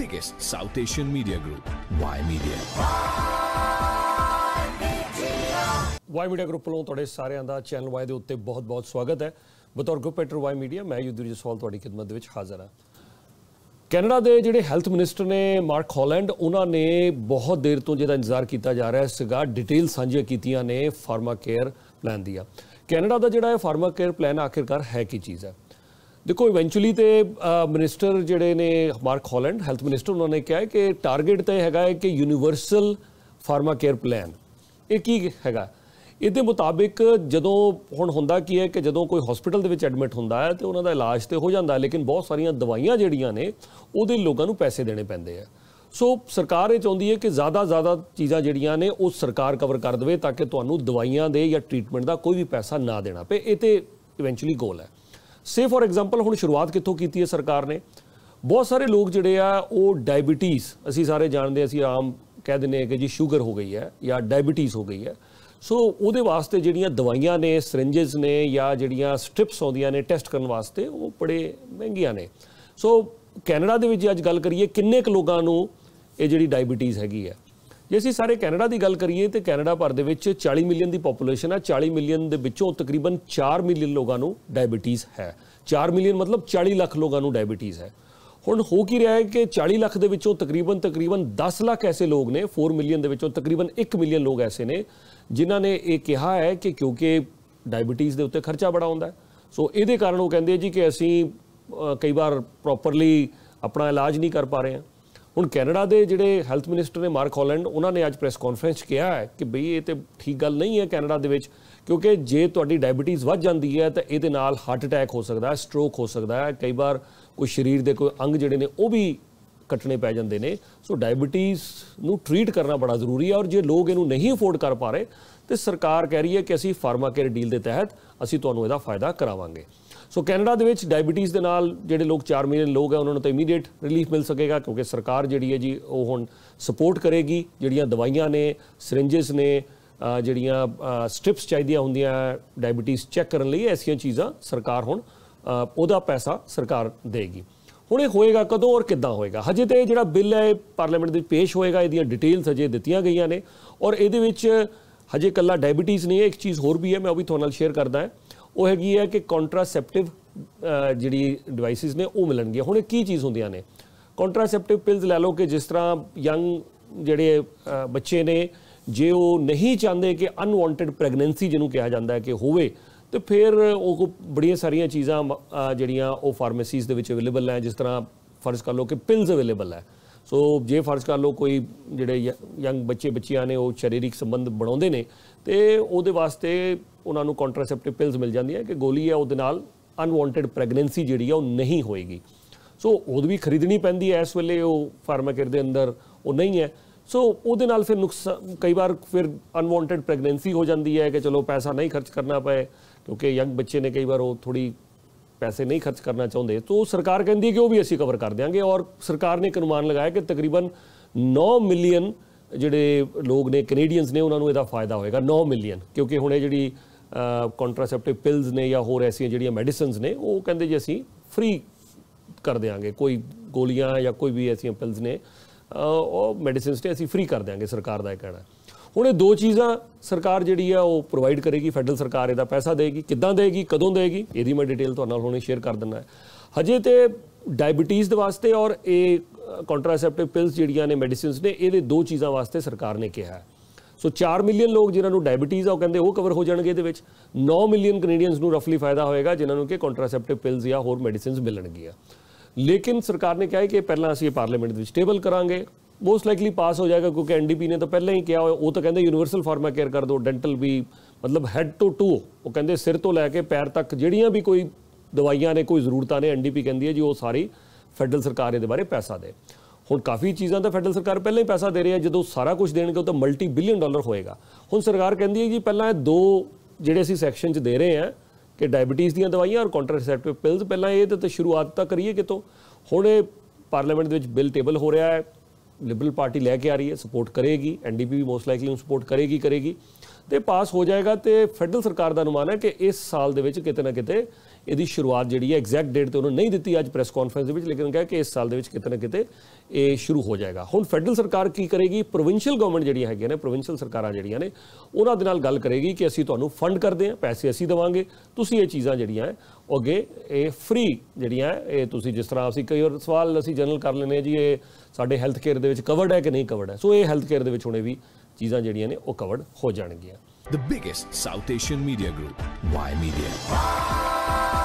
biggest South Asian media group, Y Media. Y Media Group ਵੱਲੋਂ ਤੁਹਾਡੇ ਸਾਰਿਆਂ ਦਾ channel Y ਦੇ ਉੱਤੇ ਬਹੁਤ-ਬਹੁਤ ਸਵਾਗਤ ਹੈ। ਬਤੌਰ ਗਰੁੱਪ ਐਟਰ Y Media ਮੈਂ ਯੁਦਰੀ ਜਸਵਾਲ ਤੁਹਾਡੀ ਖidmat ਦੇ ਵਿੱਚ ਹਾਜ਼ਰ ਹਾਂ। ਕੈਨੇਡਾ ਦੇ ਜਿਹੜੇ ਹੈਲਥ ਮਿਨਿਸਟਰ ਨੇ ਮਾਰਕ ਹਾਲੈਂਡ ਉਹਨਾਂ ਨੇ ਬਹੁਤ ਦੇਰ ਤੋਂ ਜਿਹਦਾ ਇੰਤਜ਼ਾਰ ਕੀਤਾ ਜਾ ਰਿਹਾ ਸੀਗਾ ਡਿਟੇਲ ਸਾਂਝੀਆਂ ਕੀਤੀਆਂ ਨੇ ਫਾਰਮਾ ਕੇਅਰ ਪਲਾਨ ਦੀਆਂ ਕੈਨੇਡਾ ਦਾ ਜਿਹੜਾ ਇਹ ਫਾਰਮਾ ਕੇਅਰ ਪਲਾਨ ਆਖਿਰਕਾਰ ਹੈ ਕੀ ਚੀਜ਼ ਹੈ ਦੇਖੋ ਇਵੈਂਚੁਅਲੀ ਤੇ ਮਿਨਿਸਟਰ ਜਿਹੜੇ ਨੇ ਮਾਰਕ ਹਾਲੈਂਡ ਹੈਲਥ ਮਿਨਿਸਟਰ ਉਹਨਾਂ ਨੇ ਕਿਹਾ ਕਿ ਟਾਰਗੇਟ ਤਾਂ ਹੈਗਾ ਹੈ ਕਿ ਯੂਨੀਵਰਸਲ ਫਾਰਮਾ ਕੇਅਰ ਪਲਾਨ ਇਹ ਕੀ ਹੈਗਾ ਇਹਦੇ ਮੁਤਾਬਿਕ ਜਦੋਂ ਹੁਣ ਹੁੰਦਾ ਕੀ ਹੈ ਕਿ ਜਦੋਂ ਕੋਈ ਹਸਪੀਟਲ ਦੇ ਵਿੱਚ ਐਡਮਿਟ ਹੁੰਦਾ ਹੈ ਤੇ ਉਹਨਾਂ ਦਾ ਇਲਾਜ ਤੇ ਹੋ ਜਾਂਦਾ ਲੇਕਿਨ ਬਹੁਤ ਸਾਰੀਆਂ ਦਵਾਈਆਂ ਜਿਹੜੀਆਂ ਨੇ ਉਹਦੇ ਲੋਕਾਂ ਨੂੰ ਪੈਸੇ ਦੇਣੇ ਪੈਂਦੇ ਆ ਸੋ ਸਰਕਾਰ ਇਹ ਚਾਹੁੰਦੀ ਹੈ ਕਿ ਜ਼ਿਆਦਾ ਜ਼ਿਆਦਾ ਚੀਜ਼ਾਂ ਜਿਹੜੀਆਂ ਨੇ ਉਹ ਸਰਕਾਰ ਕਵਰ ਕਰ ਦੇਵੇ ਤਾਂ ਕਿ ਤੁਹਾਨੂੰ ਦਵਾਈਆਂ ਦੇ ਜਾਂ ਟ੍ਰੀਟਮੈਂਟ ਦਾ ਕੋਈ ਵੀ ਪੈਸਾ ਨਾ ਦੇਣਾ ਪਏ ਇਹ ਤੇ ਇਵੈਂਚੁਅਲੀ ਗੋਲ ਹੈ ਸੇ ਫੋਰ ਐਗਜ਼ਾਮਪਲ ਹੁਣ ਸ਼ੁਰੂਆਤ ਕਿੱਥੋਂ ਕੀਤੀ ਹੈ ਸਰਕਾਰ ਨੇ ਬਹੁਤ ਸਾਰੇ ਲੋਕ ਜਿਹੜੇ ਆ ਉਹ ਡਾਇਬੀਟੀਜ਼ ਅਸੀਂ ਸਾਰੇ ਜਾਣਦੇ ਅਸੀਂ ਆਮ ਕਹਿ ਦਿੰਨੇ ਆ ਕਿ ਜੀ 슈ਗਰ ਹੋ ਗਈ ਹੈ ਜਾਂ ਡਾਇਬੀਟੀਜ਼ ਹੋ ਗਈ ਹੈ ਸੋ ਉਹਦੇ ਵਾਸਤੇ ਜਿਹੜੀਆਂ ਦਵਾਈਆਂ ਨੇ ਸਿਰਿੰਜਸ ਨੇ ਜਾਂ ਜਿਹੜੀਆਂ ਸਟ੍ਰਿਪਸ ਆਉਂਦੀਆਂ ਨੇ ਟੈਸਟ ਕਰਨ ਵਾਸਤੇ ਉਹ ਬੜੇ ਮਹਿੰਗੀਆਂ ਨੇ ਸੋ ਕੈਨੇਡਾ ਦੇ ਵਿੱਚ ਅੱਜ ਗੱਲ ਕਰੀਏ ਕਿੰਨੇ ਕੁ ਲੋਕਾਂ ਨੂੰ ਇਹ ਜਿਹੜੀ ਡਾਇਬੀਟੀਜ਼ ਹੈਗੀ ਹੈ ਜੇ ਅਸੀਂ ਸਾਰੇ ਕੈਨੇਡਾ ਦੀ ਗੱਲ ਕਰੀਏ ਤੇ ਕੈਨੇਡਾ ਭਰ ਦੇ ਵਿੱਚ 40 ਮਿਲੀਅਨ ਦੀ ਪੋਪੂਲੇਸ਼ਨ ਹੈ 40 ਮਿਲੀਅਨ ਦੇ ਵਿੱਚੋਂ ਤਕਰੀਬਨ 4 ਮਿਲੀਅਨ ਲੋਕਾਂ ਨੂੰ ਡਾਇਬੀਟੀਜ਼ ਹੈ 4 ਮਿਲੀਅਨ ਮਤਲਬ 40 ਲੱਖ ਲੋਕਾਂ ਨੂੰ ਡਾਇਬੀਟੀਜ਼ ਹੈ ਹੁਣ ਹੋ ਕੀ ਰਿਹਾ ਹੈ ਕਿ 40 ਲੱਖ ਦੇ ਵਿੱਚੋਂ ਤਕਰੀਬਨ ਤਕਰੀਬਨ 10 ਲੱਖ ਐਸੇ ਲੋਕ ਨੇ 4 ਮਿਲੀਅਨ ਦੇ ਵਿੱਚੋਂ ਤਕਰੀਬਨ 1 ਮਿਲੀਅਨ ਲੋਕ ਐਸੇ ਨੇ ਜਿਨ੍ਹਾਂ ਨੇ ਇਹ ਕਿਹਾ ਹੈ ਕਿ ਕਿਉਂਕਿ ਡਾਇਬੀਟੀਜ਼ ਦੇ ਉੱਤੇ ਖਰਚਾ ਬੜਾ ਹੁੰਦਾ ਸੋ ਇਹਦੇ ਕਾਰਨ ਉਹ ਕਹਿੰਦੇ ਜੀ ਕਿ ਅਸੀਂ ਕਈ ਵਾਰ ਪ੍ਰੋਪਰਲੀ ਆਪਣਾ ਇਲਾਜ ਨਹੀਂ ਕਰ ਪਾ ਰਹੇ ਹਾਂ ਹੁਣ ਕੈਨੇਡਾ ਦੇ ਜਿਹੜੇ ਹੈਲਥ ਮਿਨਿਸਟਰ ਨੇ ਮਾਰਕ ਹੌਲੈਂਡ ਉਹਨਾਂ ਨੇ ਅੱਜ ਪ੍ਰੈਸ ਕਾਨਫਰੰਸ 'ਚ ਕਿਹਾ ਹੈ ਕਿ ਬਈ ਇਹ ਤੇ ਠੀਕ ਗੱਲ ਨਹੀਂ ਹੈ ਕੈਨੇਡਾ ਦੇ ਵਿੱਚ ਕਿਉਂਕਿ ਜੇ ਤੁਹਾਡੀ ਡਾਇਬੀਟੀਜ਼ ਵੱਧ ਜਾਂਦੀ ਹੈ ਤਾਂ ਇਹਦੇ ਨਾਲ ਹਾਰਟ ਅਟੈਕ ਹੋ ਸਕਦਾ ਹੈ ਸਟ੍ਰੋਕ ਹੋ ਸਕਦਾ ਹੈ ਕਈ ਵਾਰ ਕੋਈ ਸਰੀਰ ਦੇ ਕੋਈ ਅੰਗ ਜਿਹੜੇ ਨੇ ਉਹ ਵੀ ਕੱਟਣੇ ਪੈ ਜਾਂਦੇ ਨੇ ਸੋ ਡਾਇਬੀਟੀਜ਼ ਨੂੰ ਟ੍ਰੀਟ ਕਰਨਾ ਬੜਾ ਜ਼ਰੂਰੀ ਹੈ ਔਰ ਜੇ ਲੋਕ ਇਹਨੂੰ ਨਹੀਂ ਅਫੋਰਡ ਕਰ ਪਾ ਰਹੇ ਤੇ ਸਰਕਾਰ ਕਹਿ ਰਹੀ ਹੈ ਕਿ ਅਸੀਂ ਫਾਰਮਾ ਕੇਅਰ ਡੀਲ ਦੇ ਤਹਿਤ ਅਸੀਂ ਤੁਹਾਨੂੰ ਇਹਦਾ ਫਾਇਦਾ ਕਰਾਵਾਂਗੇ ਸੋ ਕੈਨੇਡਾ ਦੇ ਵਿੱਚ ਡਾਇਬੀਟੀਜ਼ ਦੇ ਨਾਲ ਜਿਹੜੇ ਲੋਕ 4 ਮਿਲੀਅਨ ਲੋਕ ਹੈ ਉਹਨਾਂ ਨੂੰ ਤਾਂ ਇਮੀਡੀਏਟ ਰਿਲੀਫ ਮਿਲ ਸਕੇਗਾ ਕਿਉਂਕਿ ਸਰਕਾਰ ਜਿਹੜੀ ਹੈ ਜੀ ਉਹ ਹੁਣ ਸਪੋਰਟ ਕਰੇਗੀ ਜਿਹੜੀਆਂ ਦਵਾਈਆਂ ਨੇ ਸਿਰਿੰਜਸ ਨੇ ਜਿਹੜੀਆਂ ਸਟ੍ਰਿਪਸ ਚਾਹੀਦੀਆਂ ਹੁੰਦੀਆਂ ਡਾਇਬੀਟੀਜ਼ ਚੈੱਕ ਕਰਨ ਲਈ ਐਸੀਆਂ ਚੀਜ਼ਾਂ ਸਰਕਾਰ ਹੁਣ ਉਹਦਾ ਪੈਸਾ ਸਰਕਾਰ ਦੇਗੀ ਹੁਣ ਇਹ ਹੋਏਗਾ ਕਦੋਂ ਔਰ ਕਿੱਦਾਂ ਹੋਏਗਾ ਹਜੇ ਤੇ ਜਿਹੜਾ ਬਿੱਲ ਹੈ ਪਾਰਲੀਮੈਂਟ ਦੇ ਵਿੱਚ ਪੇਸ਼ ਹੋਏਗਾ ਇਹਦੀਆਂ ਡਿਟੇਲਸ ਹਜੇ ਦਿੱਤੀਆਂ ਗਈਆਂ ਨੇ ਔਰ ਇਹਦੇ ਵਿੱਚ ਹਜੇ ਕੱਲਾ ਡਾਇਬੀਟੀਜ਼ ਨਹੀਂ ਹੈ ਇੱਕ ਚੀਜ਼ ਹੋਰ ਵੀ ਹੈ ਮੈਂ ਉਹ ਵੀ ਤੁਹਾਨੂੰ ਨਾਲ ਸ਼ੇਅਰ ਕਰਦਾ ਹਾਂ ਉਹ ਹੈਗੀ ਹੈ ਕਿ ਕੰਟਰਾਸੈਪਟਿਵ ਜਿਹੜੀ ਡਿਵਾਈਸਿਸ ਨੇ ਉਹ ਮਿਲਣਗੇ ਹੁਣ ਇਹ ਕੀ ਚੀਜ਼ ਹੁੰਦੀਆਂ ਨੇ ਕੰਟਰਾਸੈਪਟਿਵ ਪਿਲਸ ਲੈ ਲਓ ਕਿ ਜਿਸ ਤਰ੍ਹਾਂ ਯੰਗ ਜਿਹੜੇ ਬੱਚੇ ਨੇ ਜੇ ਉਹ ਨਹੀਂ ਚਾਹੁੰਦੇ ਕਿ ਅਨਵਾਂਟਡ ਪ੍ਰੈਗਨੈਂਸੀ ਜਿਹਨੂੰ ਕਿਹਾ ਜਾਂਦਾ ਹੈ ਕਿ ਹੋਵੇ ਤੇ ਫਿਰ ਉਹ ਬੜੀਆਂ ਸਾਰੀਆਂ ਚੀਜ਼ਾਂ ਜਿਹੜੀਆਂ ਉਹ ਫਾਰਮੇਸੀਜ਼ ਦੇ ਵਿੱਚ ਅਵੇਲੇਬਲ ਹੈ ਜਿਸ ਤਰ੍ਹਾਂ ਫਰਜ਼ ਕਰ ਲਓ ਕਿ ਪਿਲਸ ਅਵੇਲੇਬਲ ਹੈ ਸੋ ਜੇ ਫਰਜ਼ ਕਰ ਲਓ ਕੋਈ ਜਿਹੜੇ ਯੰਗ ਬੱਚੇ ਬੱਚੀਆਂ ਨੇ ਉਹ ਸਰੀਰਿਕ ਸੰਬੰਧ ਬਣਾਉਂਦੇ ਨੇ ਤੇ ਉਹਦੇ ਵਾਸਤੇ ਉਹਨਾਂ ਨੂੰ ਕੰਟਰਾਸੈਪਟਿਵ ਪਿਲਸ ਮਿਲ ਜਾਂਦੀਆਂ ਕਿ ਗੋਲੀ ਹੈ ਉਹਦੇ ਨਾਲ ਅਨਵਾਂਟਡ ਪ੍ਰੈਗਨੈਂਸੀ ਜਿਹੜੀ ਆ ਉਹ ਨਹੀਂ ਹੋਏਗੀ ਸੋ ਉਹ ਵੀ ਖਰੀਦਣੀ ਪੈਂਦੀ ਹੈ ਇਸ ਵੇਲੇ ਉਹ ਫਾਰਮਾਕਰ ਦੇ ਅੰਦਰ ਉਹ ਨਹੀਂ ਹੈ ਸੋ ਉਹਦੇ ਨਾਲ ਫਿਰ ਨੁਕਸਾਨ ਕਈ ਵਾਰ ਫਿਰ ਅਨਵਾਂਟਡ ਪ੍ਰੈਗਨੈਂਸੀ ਹੋ ਜਾਂਦੀ ਹੈ ਕਿ ਚਲੋ ਪੈਸਾ ਨਹੀਂ ਖਰਚ ਕਰਨਾ ਪਏ ਕਿਉਂਕਿ ਯੰਗ ਬੱਚੇ ਨੇ ਕਈ ਵਾਰ ਉਹ ਥੋੜੀ ਪੈਸੇ ਨਹੀਂ ਖਰਚ ਕਰਨਾ ਚਾਹੁੰਦੇ ਤੋ ਸਰਕਾਰ ਕਹਿੰਦੀ ਹੈ ਕਿ ਉਹ ਵੀ ਅਸੀਂ ਕਵਰ ਕਰ ਦੇਾਂਗੇ ਔਰ ਸਰਕਾਰ ਨੇ ਇੱਕ ਅਨੁਮਾਨ ਲਗਾਇਆ ਕਿ ਤਕਰੀਬਨ 9 ਮਿਲੀਅਨ ਜਿਹੜੇ ਲੋਕ ਨੇ ਕੈਨੇਡੀਅਨਸ ਨੇ ਉਹਨਾਂ ਨੂੰ ਇਹਦਾ ਫਾਇਦਾ ਹੋਏਗਾ 9 ਮਿਲੀਅਨ ਕਿਉਂਕਿ ਹੁਣ ਇਹ ਜਿਹੜੀ ਕੰਟਰਾਸੈਪਟਿਵ ਪਿਲਸ ਨੇ ਜਾਂ ਹੋਰ ਐਸੀਆਂ ਜਿਹੜੀਆਂ ਮੈਡੀਸਿਨਸ ਨੇ ਉਹ ਕਹਿੰਦੇ ਜੀ ਅਸੀਂ ਫ੍ਰੀ ਕਰ ਦੇਾਂਗੇ ਕੋਈ ਗੋਲੀਆਂ ਜਾਂ ਕੋਈ ਵੀ ਐਸੀਆਂ ਪਿਲਸ ਨੇ ਉਹ ਮੈਡੀਸਿਨਸ ਤੇ ਅਸੀਂ ਫ੍ਰੀ ਕਰ ਦੇਾਂਗੇ ਸਰਕਾਰ ਦਾ ਇਹ ਕਹਿਣਾ ਹੁਣ ਇਹ ਦੋ ਚੀਜ਼ਾਂ ਸਰਕਾਰ ਜਿਹੜੀ ਆ ਉਹ ਪ੍ਰੋਵਾਈਡ ਕਰੇਗੀ ਫੈਡਰਲ ਸਰਕਾਰ ਇਹਦਾ ਪੈਸਾ ਦੇਗੀ ਕਿੱਦਾਂ ਦੇਗੀ ਕਦੋਂ ਦੇਗੀ ਇਹਦੀ ਮੈਂ ਡਿਟੇਲ ਤੁਹਾਡੇ ਨਾਲ ਹੁਣੇ ਸ਼ੇਅਰ ਕਰ ਦਿੰਦਾ ਹਜੇ ਤੇ ਡਾਇਬੀਟੀਜ਼ ਦੇ ਵਾਸਤੇ ਔਰ ਇਹ ਕੰਟਰਾਸੈਪਟਿਵ ਪਿਲਸ ਜਿਹੜੀਆਂ ਨੇ ਮੈਡੀਸਿਨਸ ਨੇ ਇਹਦੇ ਦੋ ਚੀਜ਼ਾਂ ਵਾਸਤੇ ਸਰਕਾਰ ਨੇ ਕਿਹਾ ਹੈ ਸੋ 4 ਮਿਲੀਅਨ ਲੋਕ ਜਿਨ੍ਹਾਂ ਨੂੰ ਡਾਇਬੀਟੀਜ਼ ਆ ਉਹ ਕਹਿੰਦੇ ਉਹ ਕਵਰ ਹੋ ਜਾਣਗੇ ਇਹਦੇ ਵਿੱਚ 9 ਮਿਲੀਅਨ ਕੈਨੇਡੀਅਨਸ ਨੂੰ ਰਫਲੀ ਫਾਇਦਾ ਹੋਏਗਾ ਜਿਨ੍ਹਾਂ ਨੂੰ ਕਿ ਕੰਟਰਾਸੈਪਟਿਵ ਪਿਲਸ ਜਾਂ ਹੋਰ ਮੈਡੀਸਿਨਸ ਮਿਲਣਗੀਆਂ ਲੇਕਿਨ ਸਰਕਾਰ ਨੇ ਕਿਹਾ ਕਿ ਪਹਿਲਾਂ ਅਸੀਂ ਇਹ ਪਾਰਲੀਮੈਂਟ ਦੇ ਵਿੱਚ ਟੇਬਲ ਕਰਾਂਗੇ ਮੋਸਟ ਲਾਈਕਲੀ ਪਾਸ ਹੋ ਜਾਏਗਾ ਕਿਉਂਕਿ ਐਨਡੀਪੀ ਨੇ ਤਾਂ ਪਹਿਲਾਂ ਹੀ ਕਿਹਾ ਉਹ ਤਾਂ ਕਹਿੰਦੇ ਯੂਨੀਵਰਸਲ ਫਾਰਮਾ ਕੇਅਰ ਕਰ ਦੋ ਡੈਂਟਲ ਵੀ ਮਤਲਬ ਹੈਡ ਟੂ ਟੂ ਉਹ ਕਹਿੰਦੇ ਸਿਰ ਤੋਂ ਲੈ ਕੇ ਪੈਰ ਤੱਕ ਜਿਹੜੀਆਂ ਵੀ ਕੋਈ ਦਵਾਈਆਂ ਨੇ ਕੋਈ ਜ਼ਰੂਰਤਾਂ ਨੇ ਐਨਡੀਪੀ ਕਹਿੰਦੀ ਹੈ ਜੀ ਉਹ ਸਾਰੀ ਫੈਡਰਲ ਸਰਕਾਰ ਇਹਦੇ ਬਾਰੇ ਪੈਸਾ ਦੇ ਹੁਣ ਕਾਫੀ ਚੀਜ਼ਾਂ ਦਾ ਫੈਡਰਲ ਸਰਕਾਰ ਪਹਿਲਾਂ ਹੀ ਪੈਸਾ ਦੇ ਰਹੀ ਹੈ ਜਦੋਂ ਸਾਰਾ ਕੁਝ ਦੇਣਗੇ ਉਹ ਤਾਂ ਮਲਟੀ ਬਿਲੀਅਨ ਡਾਲਰ ਹੋਏਗਾ ਹੁਣ ਸਰਕਾਰ ਕਹਿੰਦੀ ਹੈ ਜੀ ਪਹਿਲਾਂ ਇਹ ਦੋ ਜਿਹੜੇ ਅਸੀਂ ਸੈਕਸ਼ਨ 'ਚ ਦੇ ਰਹੇ ਹਾਂ ਕਿ ਡਾਇਬੀਟੀਜ਼ ਦੀਆਂ ਦਵਾਈਆਂ ਔਰ ਕੰਟਰਸੈਪਟਿਵ ਪਿਲਸ ਪਹਿਲਾਂ ਇਹ ਤਾਂ ਸ਼ੁਰੂਆਤ ਤਾਂ ਕਰੀਏ ਕਿਤੋਂ ਹੁਣ ਇਹ ਪਾਰਲੀਮੈਂਟ ਦੇ ਵਿੱਚ ਬਿੱਲ ਟੇਬਲ ਹੋ ਰਿਹਾ ਹੈ ਲਿਬਰਲ ਪਾਰਟੀ ਲੈ ਕੇ ਆ ਰਹੀ ਹੈ ਸਪੋਰਟ ਕਰੇਗੀ ਐਨਡੀਪੀ ਵੀ ਮੋਸਟ ਲਾਈਕਲੀ ਉਹਨੂੰ ਸਪੋਰਟ ਕਰੇਗੀ ਕਰੇਗੀ ਤੇ ਪਾਸ ਹੋ ਜਾਏਗਾ ਤੇ ਫੈਡਰਲ ਸਰਕਾਰ ਦਾ ਅਨੁਮਾਨ ਹੈ ਕਿ ਇਸ ਸਾਲ ਦੇ ਵਿੱਚ ਕਿਤੇ ਨਾ ਕਿਤੇ ਇਹਦੀ ਸ਼ੁਰੂਆਤ ਜਿਹੜੀ ਹੈ ਐਗਜ਼ੈਕਟ ਡੇਟ ਤੇ ਉਹਨਾਂ ਨਹੀਂ ਦਿੱਤੀ ਅੱਜ ਪ੍ਰੈਸ ਕਾਨਫਰੰਸ ਦੇ ਵਿੱਚ ਲੇਕਿਨ ਕਿਹਾ ਕਿ ਇਸ ਸਾਲ ਦੇ ਵਿੱਚ ਕਿਤੇ ਨਾ ਕਿਤੇ ਇਹ ਸ਼ੁਰੂ ਹੋ ਜਾਏਗਾ ਹੁਣ ਫੈਡਰਲ ਸਰਕਾਰ ਕੀ ਕਰੇਗੀ ਪ੍ਰੋਵਿੰਸ਼ੀਅਲ ਗਵਰਨਮੈਂਟ ਜਿਹੜੀਆਂ ਹੈਗੀਆਂ ਨੇ ਪ੍ਰੋਵਿੰਸ਼ੀਅਲ ਸਰਕਾਰਾਂ ਜਿਹੜੀਆਂ ਨੇ ਉਹਨਾਂ ਦੇ ਨਾਲ ਗੱਲ ਕਰੇਗੀ ਕਿ ਅਸੀਂ ਤੁਹਾਨੂੰ ਫੰਡ ਕਰਦੇ ਹਾਂ ਪੈਸੇ ਅਸੀਂ ਦਵਾਂਗੇ ਤੁਸੀਂ ਇਹ ਚੀਜ਼ਾਂ ਜਿਹੜੀਆਂ ਹੈ ਅੱਗੇ ਇਹ ਫ੍ਰੀ ਜਿਹੜੀਆਂ ਇਹ ਤੁਸੀਂ ਜਿਸ ਤਰ੍ਹਾਂ ਅਸੀਂ ਕਈ ਵਾਰ ਸਵਾਲ ਅਸੀਂ ਜਨਰਲ ਕਰ ਲੈਨੇ ਜੀ ਇਹ ਸਾਡੇ ਹੈਲਥ ਕੇਅਰ ਦੇ ਵਿੱਚ ਕਵਰਡ ਹੈ ਕਿ ਨਹੀਂ ਕਵਰਡ ਹੈ ਸੋ ਇਹ ਹੈਲਥ ਕੇਅਰ ਦੇ ਵਿੱਚ ਹੁਣੇ ਵੀ ਚੀਜ਼ਾਂ ਜਿਹੜੀਆਂ ਨੇ ਉਹ ਕਵਰਡ ਹੋ ਜਾਣਗੀਆਂ the biggest South Asian media group Y media